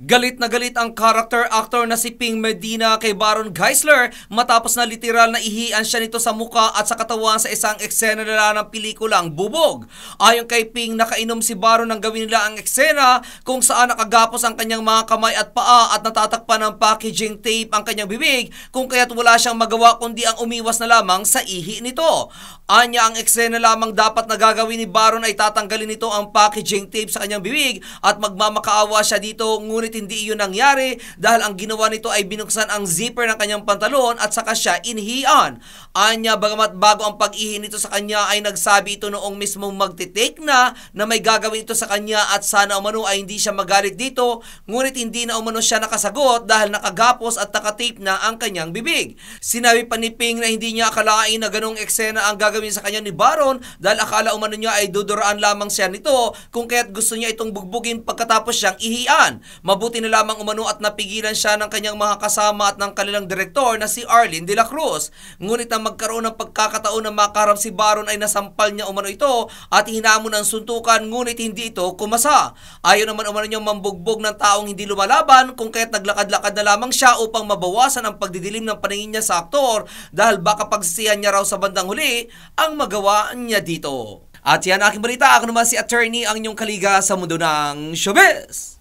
Galit na galit ang character actor na si Ping Medina kay Baron Geisler matapos na literal na ihian siya nito sa muka at sa katawan sa isang eksena nila ng pelikulang Bubog. Ayon kay Ping, nakainom si Baron nang gawin nila ang eksena kung saan nakagapos ang kanyang mga kamay at paa at natatakpan ng packaging tape ang kanyang bibig kung kaya't wala siyang magawa kundi ang umiwas na lamang sa ihi nito. Anya ang eksena lamang dapat na gagawin ni Baron ay tatanggalin nito ang packaging tape sa kanyang bibig at magmamakaawa siya dito ngunit Ngunit hindi iyon nangyari dahil ang ginawa nito ay binuksan ang zipper ng kanyang pantalon at saka siya inihian. Anya bagamat bago ang pag-ihi nito sa kanya ay nagsabi ito noong mismong magtitake na na may gagawin ito sa kanya at sana umano ay hindi siya magalit dito. Ngunit hindi na umano siya nakasagot dahil nakagapos at nakatape na ang kanyang bibig. Sinabi pa ni Ping na hindi niya akalain na ganong eksena ang gagawin sa kanya ni Baron dahil akala umano niya ay duduraan lamang siya nito kung kaya't gusto niya itong bugbugin pagkatapos siyang ihian. Mab- Mabuti na lamang umano at napigilan siya ng kanyang mga kasama at ng kanilang direktor na si Arlene de la Cruz. Ngunit nang magkaroon ng pagkakataon na makarap si Baron ay nasampal niya umano ito at hinamon ng suntukan ngunit hindi ito kumasa. Ayaw naman umano niyang mambugbog ng taong hindi lumalaban kung kaya't naglakad-lakad na lamang siya upang mabawasan ang pagdidilim ng paningin niya sa aktor dahil baka pagsisihan niya raw sa bandang huli ang magawa niya dito. At yan aking balita. Ako naman si attorney ang inyong kaliga sa mundo ng showbiz.